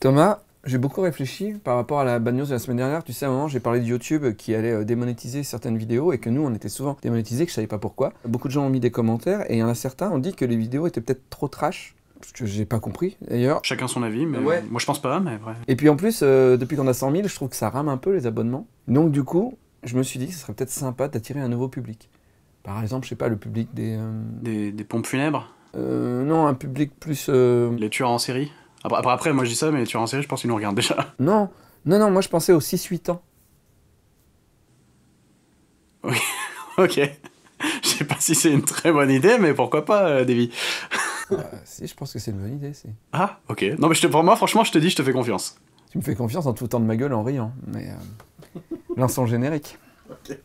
Thomas, j'ai beaucoup réfléchi par rapport à la bad news de la semaine dernière. Tu sais, à un moment, j'ai parlé de YouTube qui allait euh, démonétiser certaines vidéos et que nous, on était souvent démonétisés, que je savais pas pourquoi. Beaucoup de gens ont mis des commentaires et il y en a certains ont dit que les vidéos étaient peut-être trop trash Ce que j'ai pas compris d'ailleurs. Chacun son avis, mais moi je pense pas, mais vrai. Et puis en plus, euh, depuis qu'on a 100 000, je trouve que ça rame un peu les abonnements. Donc du coup, je me suis dit que ce serait peut-être sympa d'attirer un nouveau public. Par exemple, je sais pas, le public des. Euh, des, des, pompes funèbres Non, un public plus. Les tueurs en série après, après, moi je dis ça, mais tu es en série, je pense qu'ils nous regardent déjà. Non, non, non, moi je pensais aux 6-8 ans. Oui, ok. Je sais pas si c'est une très bonne idée, mais pourquoi pas, euh, euh, Si, je pense que c'est une bonne idée, si. Ah, ok. Non, mais je te, pour moi, franchement, je te dis, je te fais confiance. Tu me fais confiance en tout temps de ma gueule en riant, mais. Euh... L'instant générique. Ok.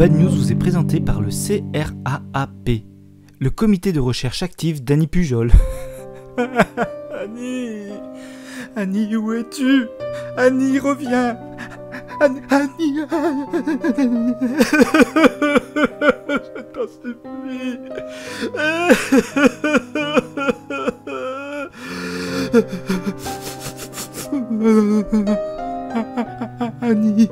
Bad News vous est présenté par le CRAAP, le comité de recherche active d'Annie Pujol. Annie Annie, où es-tu Annie, reviens Annie, Je t'en Annie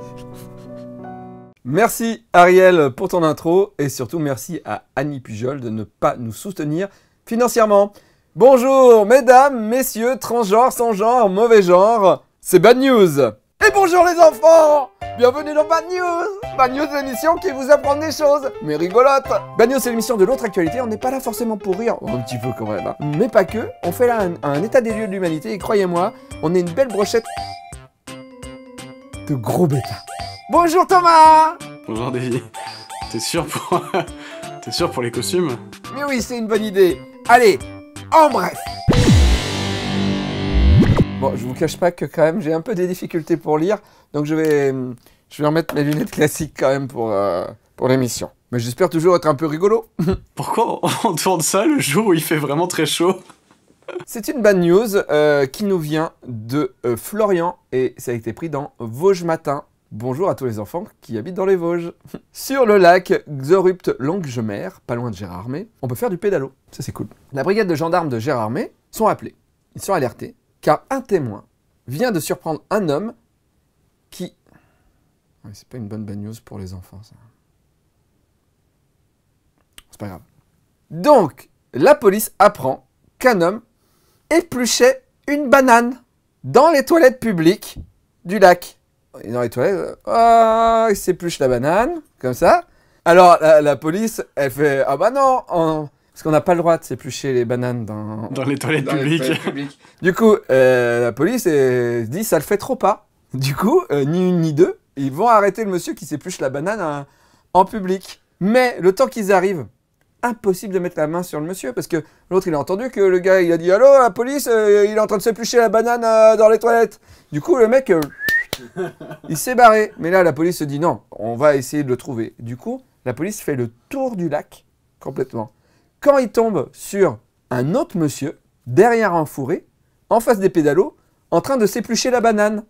Merci Ariel pour ton intro et surtout merci à Annie Pujol de ne pas nous soutenir financièrement. Bonjour mesdames, messieurs, transgenres, sans genre, mauvais genre, c'est Bad News Et bonjour les enfants Bienvenue dans Bad News Bad News, l'émission qui vous apprend des choses, mais rigolote Bad News, c'est l'émission de l'autre actualité, on n'est pas là forcément pour rire, un petit peu quand même, hein. mais pas que, on fait là un, état des lieux de l'humanité, et croyez-moi, on est une belle brochette de gros bêtas Bonjour Thomas Bonjour David. T'es sûr pour... T'es sûr pour les costumes Mais oui, c'est une bonne idée. Allez, en bref Bon, je vous cache pas que quand même j'ai un peu des difficultés pour lire, donc je vais, je vais remettre mes lunettes classiques quand même pour, euh, pour l'émission. Mais j'espère toujours être un peu rigolo. Pourquoi on tourne ça le jour où il fait vraiment très chaud C'est une bad news euh, qui nous vient de euh, Florian et ça a été pris dans Vosges Matin Bonjour à tous les enfants qui habitent dans les Vosges. Sur le lac Xorupt Langgemer, pas loin de Gérardmer, on peut faire du pédalo. Ça c'est cool. La brigade de gendarmes de Gérardmer sont appelés. Ils sont alertés car un témoin vient de surprendre un homme qui c'est pas une bonne bagnose pour les enfants ça. C'est pas grave. Donc, la police apprend qu'un homme épluchait une banane dans les toilettes publiques du lac il est dans les toilettes, ah oh, il s'épluche la banane, comme ça. Alors la, police, elle fait Ah bah non Parce qu'on n'a pas le droit de s'éplucher les bananes dans, les toilettes, publiques. du coup, euh, la police dit Ça le fait trop pas. Du coup, euh, ni une ni deux, ils vont arrêter le monsieur qui s'épluche la banane hein, en public. Mais le temps qu'ils arrivent, impossible de mettre la main sur le monsieur parce que l'autre il a entendu que le gars il a dit Allô, la police, euh, il est en train de s'éplucher la banane dans les toilettes. Du coup, le mec. Il s'est barré. Mais là, la police se dit non, on va essayer de le trouver. Du coup, la police fait le tour du lac complètement. Quand il tombe sur un autre monsieur, derrière un fourré, en face des pédalos, en train de s'éplucher la banane.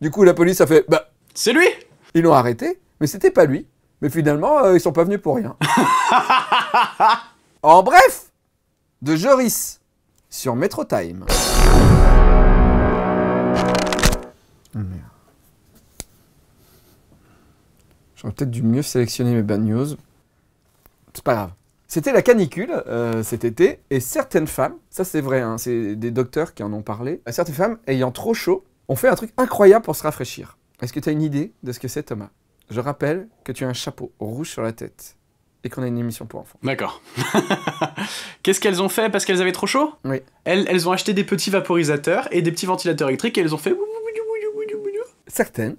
Du coup, la police a fait Bah. C'est lui Ils l'ont arrêté, mais c'était pas lui. Mais finalement, euh, ils sont pas venus pour rien. en bref, de Joris sur Metro Time. Oh, peut-être du mieux sélectionner mes bad news. C'est pas grave. C'était la canicule euh, cet été, et certaines femmes, ça c'est vrai, hein, c'est des docteurs qui en ont parlé, euh, certaines femmes ayant trop chaud ont fait un truc incroyable pour se rafraîchir. Est-ce que tu as une idée de ce que c'est Thomas Je rappelle que tu as un chapeau rouge sur la tête et qu'on a une émission pour enfants. D'accord. Qu'est-ce qu'elles ont fait parce qu'elles avaient trop chaud Oui. Elles, elles ont acheté des petits vaporisateurs et des petits ventilateurs électriques et elles ont fait... Certaines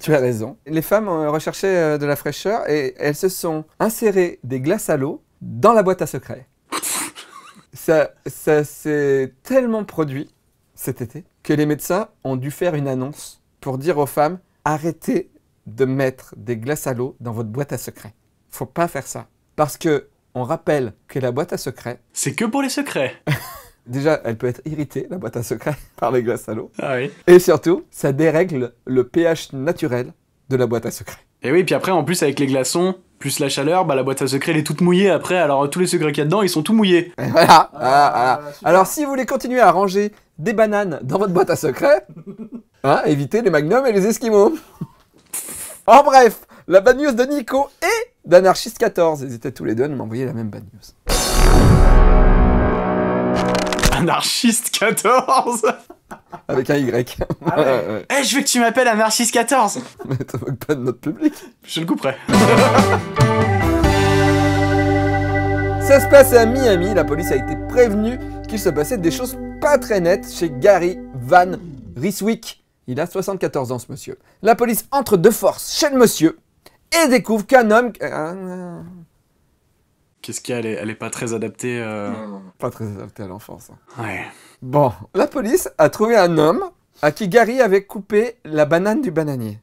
tu as raison. Les femmes euh, recherchaient euh, de la fraîcheur et elles se sont insérées des glaces à l'eau dans la boîte à secrets. ça, ça s'est tellement produit cet été que les médecins ont dû faire une annonce pour dire aux femmes arrêtez de mettre des glaces à l'eau dans votre boîte à secrets. Faut pas faire ça parce que on rappelle que la boîte à secrets c'est que pour les secrets. Déjà, elle peut être irritée, la boîte à secret, par les glaces à l'eau. Ah oui. Et surtout, ça dérègle le pH naturel de la boîte à secret. Et oui, puis après, en plus, avec les glaçons, plus la chaleur, bah, la boîte à secret, elle est toute mouillée après. Alors, tous les secrets qu'il y a dedans, ils sont tout mouillés. Et voilà. Ah, ah, alors, si vous voulez continuer à ranger des bananes dans votre boîte à secret, hein, évitez les magnums et les esquimaux. en bref, la bad news de Nico et danarchiste 14. Ils étaient tous les deux ils m'envoyaient la même bad news. Anarchiste 14 Avec un Y. Ah eh, je veux que tu m'appelles Anarchiste 14 Mais t'invoques pas de notre public Je le couperai. Ça se passe à Miami, la police a été prévenue qu'il se passait des choses pas très nettes chez Gary Van Ryswick. Il a 74 ans ce monsieur. La police entre de force chez le monsieur et découvre qu'un homme... Qu'est-ce qu'il elle est, pas très adaptée. Euh, pas très adaptée à l'enfance. Hein. Ouais. Bon, la police a trouvé un homme à qui Gary avait coupé la banane du bananier.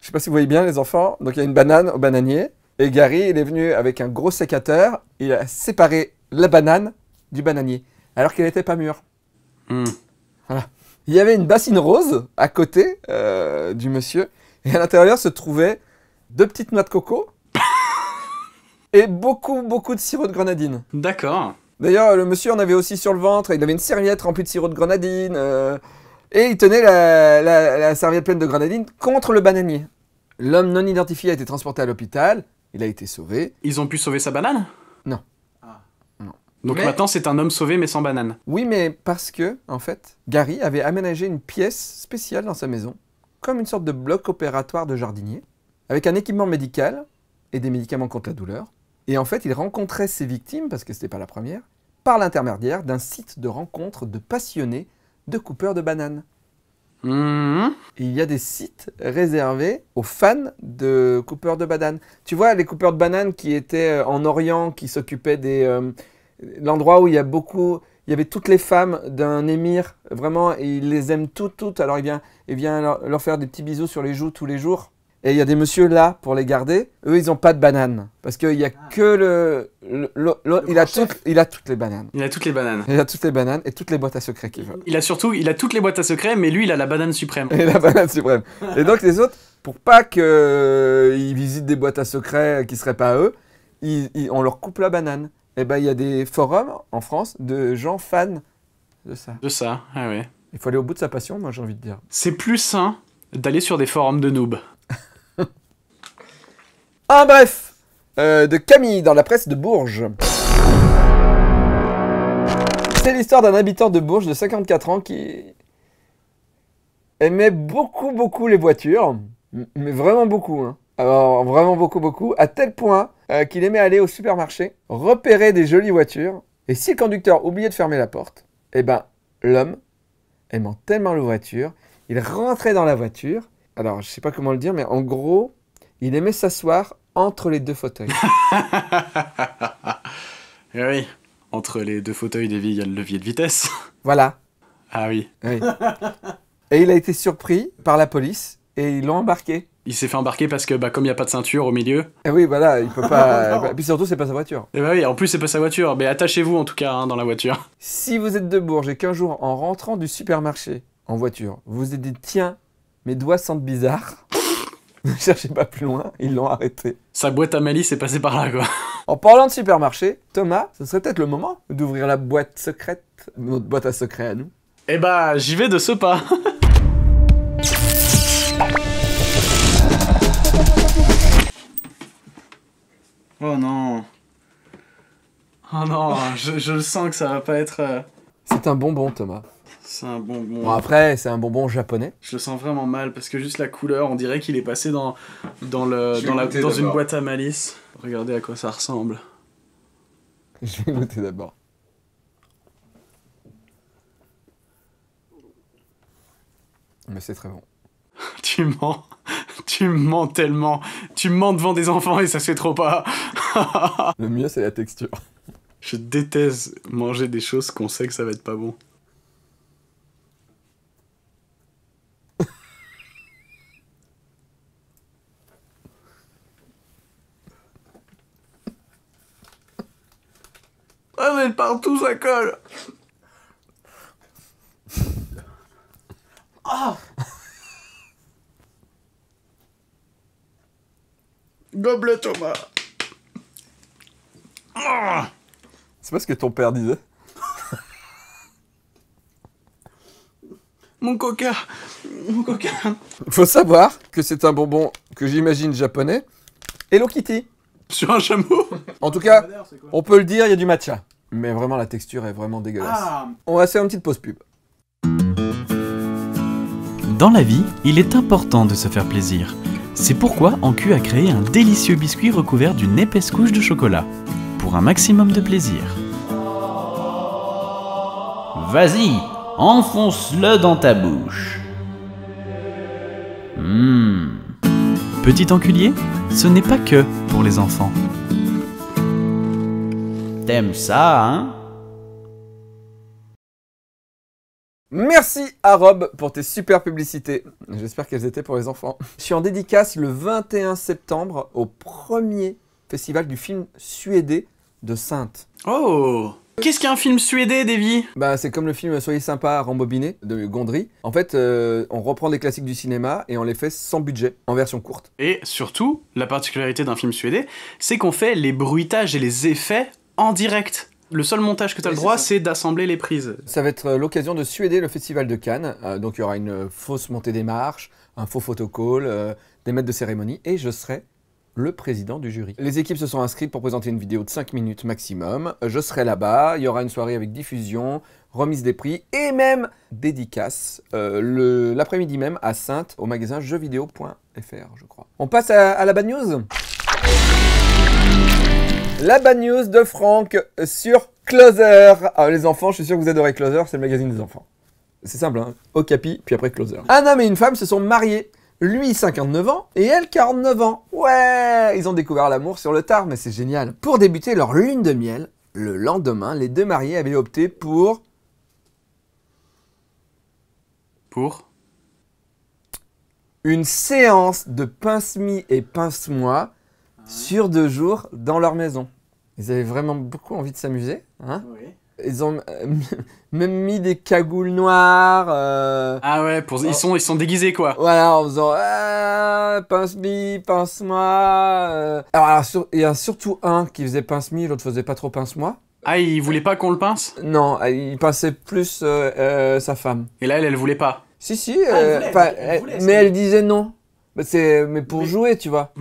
Je sais pas si vous voyez bien les enfants. Donc il y a une banane au bananier. Et Gary, il est venu avec un gros sécateur. Il a séparé la banane du bananier. Alors qu'elle n'était pas mûre. Hmm. Il y avait une bassine rose à côté euh, du monsieur. Et à l'intérieur se trouvaient deux petites noix de coco et beaucoup, beaucoup de sirop de grenadine. D'accord. D'ailleurs, le monsieur en avait aussi sur le ventre. Il avait une serviette remplie de sirop de grenadine. Euh, et il tenait la, serviette pleine de grenadine contre le bananier. L'homme non identifié a été transporté à l'hôpital. Il a été sauvé. Ils ont pu sauver sa banane ah. Non. Donc maintenant, c'est un homme sauvé mais sans banane. Oui, mais parce que, en fait, Gary avait aménagé une pièce spéciale dans sa maison, comme une sorte de bloc opératoire de jardinier, avec un équipement médical et des médicaments contre la douleur. Et en fait, il rencontrait ses victimes, parce que ce n'était pas la première, par l'intermédiaire d'un site de rencontre de passionnés de coupeurs de bananes. Mhm. Il y a des sites réservés aux fans de coupeurs de bananes. Tu vois, les coupeurs de bananes qui étaient euh, en Orient, qui s'occupaient des... Euh, l'endroit où il y a beaucoup... Il y avait toutes les femmes d'un émir, vraiment, et il les aime toutes, toutes. Alors il vient, il vient leur faire des petits bisous sur les joues tous les jours. Et il y a des messieurs là pour les garder. Eux, ils n'ont pas de bananes. Parce qu'il y a ah. que le. il, a il a toutes les bananes. Il a toutes les bananes. Il a toutes les bananes et toutes les boîtes à secrets qu'il veut. Il a surtout il a toutes les boîtes à secrets, mais lui, il a la banane suprême. Et la banane suprême. et donc, les autres, pour pas qu'ils euh, visitent des boîtes à secrets qui ne seraient pas à eux, on leur coupe la banane. Et eh ben, il y a des forums en France de gens fans de ça. De ça, ah ouais. Il faut aller au bout de sa passion, moi, j'ai envie de dire. C'est plus sain d'aller sur des forums de noobs. Un ah, bref euh, de Camille dans la presse de Bourges. C'est l'histoire d'un habitant de Bourges de 54 ans qui aimait beaucoup beaucoup les voitures, mais vraiment beaucoup. Hein. Alors vraiment beaucoup beaucoup, à tel point euh, qu'il aimait aller au supermarché, repérer des jolies voitures, et si le conducteur oubliait de fermer la porte, eh ben l'homme aimant tellement les voitures, il rentrait dans la voiture. Alors je sais pas comment le dire, mais en gros, il aimait s'asseoir entre les deux fauteuils. Eh oui, entre les deux fauteuils des il y a le levier de vitesse. Voilà. Ah oui. Et il a été surpris par la police et ils l'ont embarqué. Il s'est fait embarquer parce que bah, comme il n'y a pas de ceinture au milieu. Et eh oui, voilà, il peut pas. Bah, et puis surtout, c'est pas sa voiture. Et eh bah oui, en plus, c'est pas sa voiture. Mais attachez-vous en tout cas hein, dans la voiture. Si vous êtes de Bourges et qu'un jour, en rentrant du supermarché en voiture, vous vous êtes dit tiens, mes doigts sentent bizarre. Ne cherchez pas plus loin, ils l'ont arrêté. Sa boîte à malice est passée par là, quoi. En parlant de supermarché, Thomas, ce serait peut-être le moment d'ouvrir la boîte secrète, notre boîte à secret à nous. Eh bah, j'y vais de ce pas. oh non. Oh non, je, je, le sens que ça va pas être. Euh, C'est un bonbon, Thomas. C'est un bonbon. Bon, après, c'est un bonbon japonais. Je le sens vraiment mal parce que juste la couleur, on dirait qu'il est passé dans, dans, le, dans, la, dans une boîte à malice. Regardez à quoi ça ressemble. Je vais goûter d'abord. Mais c'est très bon. tu mens. Tu mens tellement. Tu mens devant des enfants et ça se fait trop pas. le mieux, c'est la texture. Je déteste manger des choses qu'on sait que ça va être pas bon. partout, ça colle. Oh Thomas. Ah. C'est pas ce que ton père disait. Mon coca. Mon coca. Faut savoir que c'est un bonbon que j'imagine japonais. Hello Kitty. Sur un chameau En tout cas, on peut le dire, il y a du matcha. Mais vraiment, la texture est vraiment dégueulasse. Ah. On va faire une petite pause pub. Dans la vie, il est important de se faire plaisir. C'est pourquoi Ancu a créé un délicieux biscuit recouvert d'une épaisse couche de chocolat. Pour un maximum de plaisir. Vas-y, enfonce-le dans ta bouche. Hmm. Petit enculier, ce n'est pas que pour les enfants. T'aimes ça, hein Merci à Rob pour tes super publicités. J'espère qu'elles étaient pour les enfants. Je suis en dédicace le 21 septembre au premier festival du film suédé de Sainte. Oh Qu'est-ce qu'un film suédé, Davy Bah, c'est comme le film Soyez sympa, rembobiné de Gondry. En fait, euh, on reprend des classiques du cinéma et on les fait sans budget, en version courte. Et surtout, la particularité d'un film suédé, c'est qu'on fait les bruitages et les effets en direct. Le seul montage que tu as le droit, c'est d'assembler les prises. Ça va être euh, l'occasion de suéder le Festival de Cannes. Euh, donc il y aura une euh, fausse montée des marches, un faux photocall, des maîtres de cérémonie, et je serai le président du jury. Les équipes se sont inscrites pour présenter une vidéo de 5 minutes maximum. Je serai là-bas, il y aura une soirée avec diffusion, remise des prix et même dédicace l'après-midi même à Sainte au magasin jeuxvideo.fr, je crois. On passe à la bad news la bad news de Franck sur Closer. Ah, les enfants, je suis sûr que vous adorez Closer, c'est le magazine des enfants. C'est simple, hein. Okapi, puis après Closer. Un homme et une femme se sont mariés. Lui, 59 ans, et elle, 49 ans. Ouais Ils ont découvert l'amour sur le tard, mais c'est génial. Pour débuter leur lune de miel, le lendemain, les deux mariés avaient opté pour... Pour Une séance de pince-mi et pince-moi sur deux jours dans leur maison. Ils avaient vraiment beaucoup envie de s'amuser. Hein. Ils ont euh, même mis des cagoules noires. Euh, ah ouais, pour, ils, oh. sont, ils sont déguisés quoi. Voilà, en faisant «Ah, pince-mi, pince-moi. Euh.» alors, il y a surtout un qui faisait pince-mi, l'autre faisait pas trop pince-moi. Ah, il voulait pas qu'on le pince Non, ah, il pinçait plus sa femme. Et là, elle, elle voulait pas. Si, si, ah, mais elle disait non. Bah, mais, pour jouer, tu vois.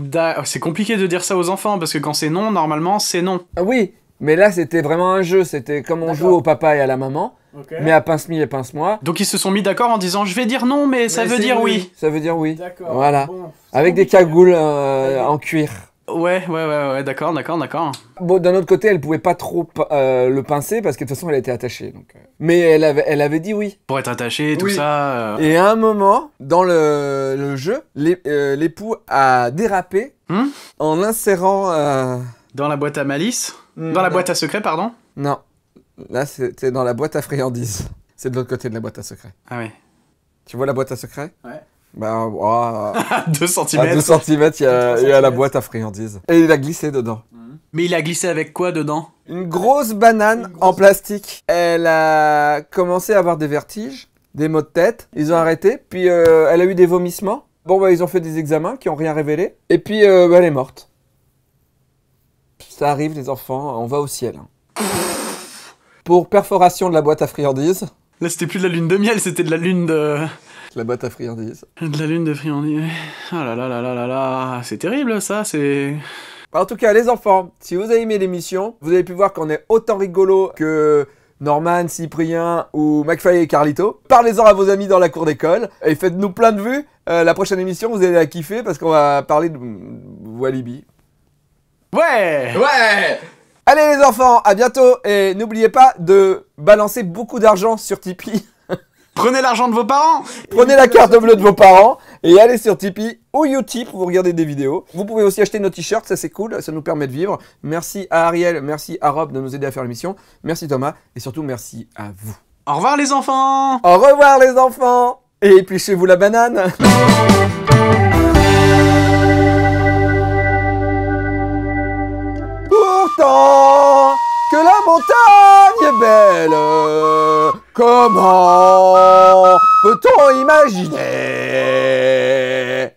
C'est compliqué de dire ça aux enfants, parce que quand c'est non, normalement, c'est non. Ah oui, mais là, c'était vraiment un jeu. C'était comme on joue au papa et à la maman. Mais à pince-mi et pince-moi. Donc ils se sont mis d'accord en disant je vais dire non, mais, ça veut dire oui. Ça veut dire oui. D'accord. Voilà. Avec des hein. cagoules euh, en cuir. Ouais, ouais, ouais, ouais d'accord, d'accord, d'accord. Bon, d'un autre côté, elle pouvait pas trop euh, le pincer parce que de toute façon, elle était attachée. Donc... Euh. Mais elle avait, elle avait dit oui. Pour être attachée, tout ça. Euh. Et à un moment, dans le, jeu, l'époux a dérapé hmm? en insérant. Dans la boîte à malice hmm, Dans la boîte à secret, pardon Non. Là, c'était dans la boîte à friandises. C'est de l'autre côté de la boîte à secret. Ah oui. Tu vois la boîte à secret Ouais. Bah, 2 cm. À 2 cm, il y a, la boîte à friandises. Et il a glissé dedans. Mm. Mais il a glissé avec quoi dedans Une grosse banane en plastique. Elle a commencé à avoir des vertiges, des maux de tête. Ils ont arrêté, puis euh, elle a eu des vomissements. Bon, bah, ils ont fait des examens qui ont rien révélé. Et puis, euh, bah, elle est morte. Ça arrive, les enfants, on va au ciel. Hein. Pour perforation de la boîte à friandises. Là, c'était plus de la lune de miel, c'était de la lune de. La boîte à friandises. De la lune de friandises. Ah là là là là là là, c'est terrible ça, c'est... Bah, en tout cas, les enfants, si vous avez aimé l'émission, vous avez pu voir qu'on est autant rigolo que Norman, Cyprien ou McFly et Carlito. Parlez-en à vos amis dans la cour d'école et faites-nous plein de vues. Euh, la prochaine émission, vous allez la kiffer parce qu'on va parler de Walibi. Ouais Ouais Allez les enfants, à bientôt et n'oubliez pas de balancer beaucoup d'argent sur Tipeee. Prenez l'argent de vos parents Prenez la carte bleue de vos parents et allez sur Tipeee ou Utip, pour regarder des vidéos. Vous pouvez aussi acheter nos t-shirts, ça c'est cool, ça nous permet de vivre. Merci à Ariel, merci à Rob de nous aider à faire l'émission. Merci Thomas et surtout merci à vous. Au revoir les enfants Au revoir les enfants Et épluchez vous la banane Pourtant que la montagne est belle Comment peut-on imaginer